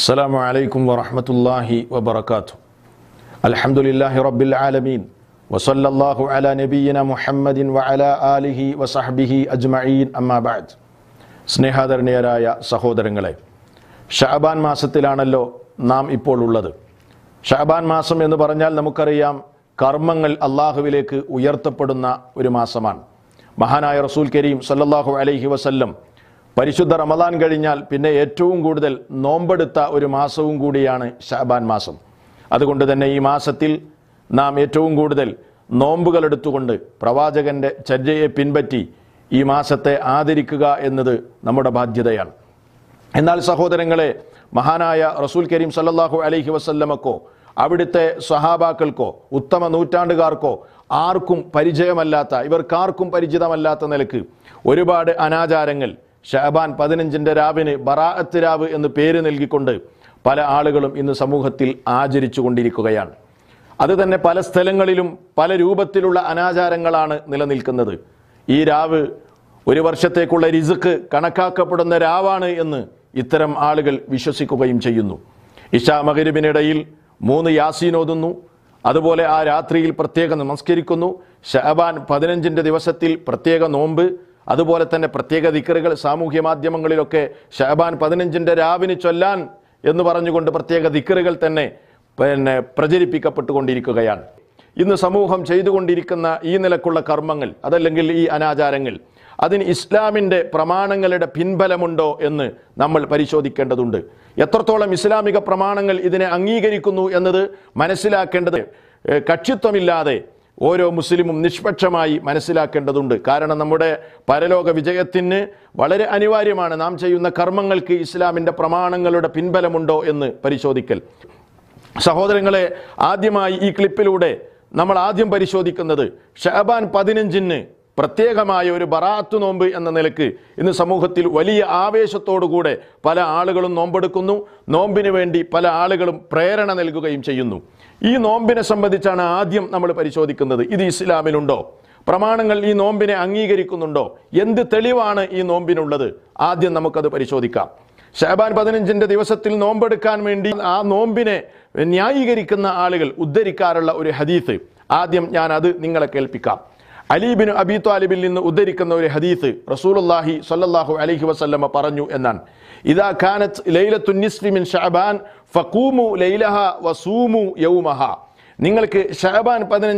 السلام عليكم ورحمة الله وبركاته الحمد لله رب العالمين وصلى الله على نبينا محمد وعلى آله وصحبه أجمعين أما بعد സ്നേഹാദരണീയരായ സഹോദരങ്ങളെ ഷഹബാൻ മാസത്തിലാണല്ലോ നാം ഇപ്പോൾ ഉള്ളത് ഷഹബാൻ മാസം എന്ന് പറഞ്ഞാൽ നമുക്കറിയാം കർമ്മങ്ങൾ അള്ളാഹുവിലേക്ക് ഉയർത്തപ്പെടുന്ന ഒരു മാസമാണ് മഹാനായ റസൂൽ കരീം സല്ലാഹു അലൈഹി വസല്ലം പരിശുദ്ധ റമദാൻ കഴിഞ്ഞാൽ പിന്നെ ഏറ്റവും കൂടുതൽ നോമ്പെടുത്ത ഒരു മാസവും കൂടിയാണ് ഷാബാൻ മാസം അതുകൊണ്ട് തന്നെ ഈ മാസത്തിൽ നാം ഏറ്റവും കൂടുതൽ നോമ്പുകളെടുത്തുകൊണ്ട് പ്രവാചകൻ്റെ ചര്യയെ പിൻപറ്റി ഈ മാസത്തെ ആദരിക്കുക എന്നത് നമ്മുടെ ബാധ്യതയാണ് എന്നാൽ സഹോദരങ്ങളെ മഹാനായ റസൂൽ കരീം സല്ലാഹു അലൈഹി വസല്ലമക്കോ അവിടുത്തെ സഹാബാക്കൾക്കോ ഉത്തമ നൂറ്റാണ്ടുകാർക്കോ ആർക്കും പരിചയമല്ലാത്ത ഇവർക്കാർക്കും പരിചിതമല്ലാത്ത നിലക്ക് ഒരുപാട് അനാചാരങ്ങൾ ഷഹബാൻ പതിനഞ്ചിൻ്റെ രാവിന് ബറാഅത്ത് രാവ് എന്ന് പേര് നൽകിക്കൊണ്ട് പല ആളുകളും ഇന്ന് സമൂഹത്തിൽ ആചരിച്ചു കൊണ്ടിരിക്കുകയാണ് അത് തന്നെ പല സ്ഥലങ്ങളിലും പല രൂപത്തിലുള്ള അനാചാരങ്ങളാണ് നിലനിൽക്കുന്നത് ഈ രാവ് ഒരു വർഷത്തേക്കുള്ള റിസുക്ക് കണക്കാക്കപ്പെടുന്ന രാവാണ് എന്ന് ഇത്തരം ആളുകൾ വിശ്വസിക്കുകയും ചെയ്യുന്നു ഇഷാ മഹരിബിനിടയിൽ മൂന്ന് യാസീൻ ഓതുന്നു അതുപോലെ ആ രാത്രിയിൽ പ്രത്യേകം നമസ്കരിക്കുന്നു ഷഹബാൻ പതിനഞ്ചിൻ്റെ ദിവസത്തിൽ പ്രത്യേക നോമ്പ് അതുപോലെ തന്നെ പ്രത്യേക ദിക്കറുകൾ സാമൂഹ്യ മാധ്യമങ്ങളിലൊക്കെ ഷഹബാൻ പതിനഞ്ചിൻ്റെ രാവിന് ചൊല്ലാൻ എന്ന് പറഞ്ഞുകൊണ്ട് പ്രത്യേക ദിക്കറുകൾ തന്നെ പിന്നെ പ്രചരിപ്പിക്കപ്പെട്ടുകൊണ്ടിരിക്കുകയാണ് ഇന്ന് സമൂഹം ചെയ്തുകൊണ്ടിരിക്കുന്ന ഈ നിലക്കുള്ള കർമ്മങ്ങൾ അതല്ലെങ്കിൽ ഈ അനാചാരങ്ങൾ അതിന് ഇസ്ലാമിൻ്റെ പ്രമാണങ്ങളുടെ പിൻബലമുണ്ടോ എന്ന് നമ്മൾ പരിശോധിക്കേണ്ടതുണ്ട് എത്രത്തോളം ഇസ്ലാമിക പ്രമാണങ്ങൾ ഇതിനെ അംഗീകരിക്കുന്നു എന്നത് മനസ്സിലാക്കേണ്ടത് കക്ഷിത്വമില്ലാതെ ഓരോ മുസ്ലിമും നിഷ്പക്ഷമായി മനസ്സിലാക്കേണ്ടതുണ്ട് കാരണം നമ്മുടെ പരലോക വിജയത്തിന് വളരെ അനിവാര്യമാണ് നാം ചെയ്യുന്ന കർമ്മങ്ങൾക്ക് ഇസ്ലാമിൻ്റെ പ്രമാണങ്ങളുടെ പിൻബലമുണ്ടോ എന്ന് പരിശോധിക്കൽ സഹോദരങ്ങളെ ആദ്യമായി ഈ ക്ലിപ്പിലൂടെ നമ്മൾ ആദ്യം പരിശോധിക്കുന്നത് ഷഹബാൻ പതിനഞ്ചിന് പ്രത്യേകമായ ഒരു ബറാത്ത് നോമ്പ് എന്ന നിലക്ക് ഇന്ന് സമൂഹത്തിൽ വലിയ ആവേശത്തോടുകൂടെ പല ആളുകളും നോമ്പെടുക്കുന്നു നോമ്പിന് വേണ്ടി പല ആളുകളും പ്രേരണ നൽകുകയും ചെയ്യുന്നു ഈ നോമ്പിനെ സംബന്ധിച്ചാണ് ആദ്യം നമ്മൾ പരിശോധിക്കുന്നത് ഇത് ഇസ്ലാമിലുണ്ടോ പ്രമാണങ്ങൾ ഈ നോമ്പിനെ അംഗീകരിക്കുന്നുണ്ടോ എന്ത് തെളിവാണ് ഈ നോമ്പിനുള്ളത് ആദ്യം നമുക്കത് പരിശോധിക്കാം ഷാബാൻ പതിനഞ്ചിൻ്റെ ദിവസത്തിൽ നോമ്പെടുക്കാൻ വേണ്ടി ആ നോമ്പിനെ ന്യായീകരിക്കുന്ന ആളുകൾ ഉദ്ധരിക്കാറുള്ള ഒരു ഹദീത്ത് ആദ്യം ഞാൻ അത് നിങ്ങളെ കേൾപ്പിക്കാം അലീബിന് അബി താലിബിൽ നിന്ന് ഉദ്ധരിക്കുന്ന ഒരു ഹദീസ് റസൂലുല്ലാഹി സല്ലല്ലാഹു അലൈഹി വസല്ലമ പറഞ്ഞു എന്നാണ് ഇദാ കാനത്ത് ലൈലത്തു നിസ്ഫി മിൻ ഷഅബാൻ ഫഖൂമു ലൈലഹ വസൂമു യൗമഹ നിങ്ങൾക്ക് ഷഅബാൻ പതിനഞ്ച്